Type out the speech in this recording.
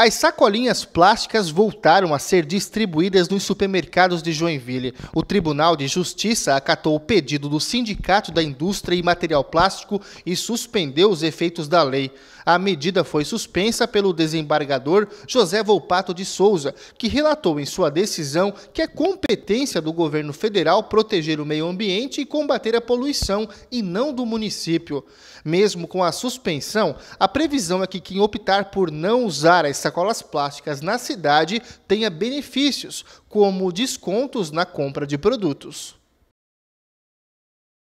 As sacolinhas plásticas voltaram a ser distribuídas nos supermercados de Joinville. O Tribunal de Justiça acatou o pedido do Sindicato da Indústria e Material Plástico e suspendeu os efeitos da lei. A medida foi suspensa pelo desembargador José Volpato de Souza, que relatou em sua decisão que é competência do governo federal proteger o meio ambiente e combater a poluição, e não do município. Mesmo com a suspensão, a previsão é que quem optar por não usar as sacolas plásticas na cidade tenha benefícios, como descontos na compra de produtos.